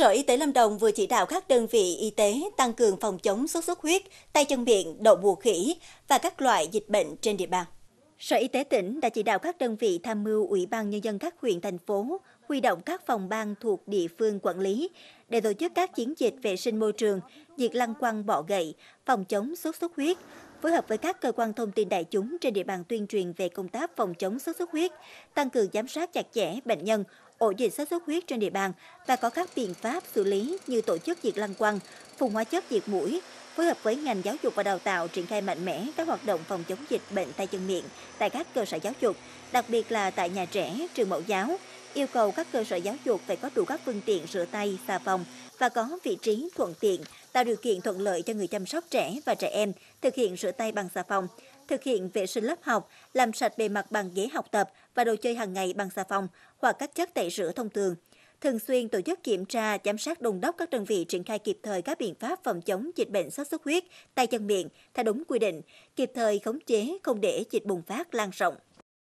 Sở Y tế Lâm Đồng vừa chỉ đạo các đơn vị y tế tăng cường phòng chống sốt xuất huyết, tay chân miệng, đậu mùa khỉ và các loại dịch bệnh trên địa bàn. Sở Y tế tỉnh đã chỉ đạo các đơn vị tham mưu Ủy ban Nhân dân các huyện, thành phố huy động các phòng ban thuộc địa phương quản lý để tổ chức các chiến dịch vệ sinh môi trường, diệt lăng quăng bọ gậy, phòng chống sốt xuất huyết, phối hợp với các cơ quan thông tin đại chúng trên địa bàn tuyên truyền về công tác phòng chống sốt xuất huyết, tăng cường giám sát chặt chẽ bệnh nhân, ổ dịch sốt xuất huyết trên địa bàn và có các biện pháp xử lý như tổ chức diệt lăng quăng, phun hóa chất diệt mũi, phối hợp với ngành giáo dục và đào tạo triển khai mạnh mẽ các hoạt động phòng chống dịch bệnh tay chân miệng tại các cơ sở giáo dục, đặc biệt là tại nhà trẻ, trường mẫu giáo, yêu cầu các cơ sở giáo dục phải có đủ các phương tiện rửa tay, xà phòng và có vị trí thuận tiện, tạo điều kiện thuận lợi cho người chăm sóc trẻ và trẻ em thực hiện rửa tay bằng xà phòng, thực hiện vệ sinh lớp học, làm sạch bề mặt bằng ghế học tập và đồ chơi hàng ngày bằng xà phòng hoặc các chất tẩy rửa thông thường. Thường xuyên tổ chức kiểm tra, giám sát đồn đốc các đơn vị triển khai kịp thời các biện pháp phòng chống dịch bệnh sốt xuất huyết, tay chân miệng theo đúng quy định, kịp thời khống chế không để dịch bùng phát lan rộng.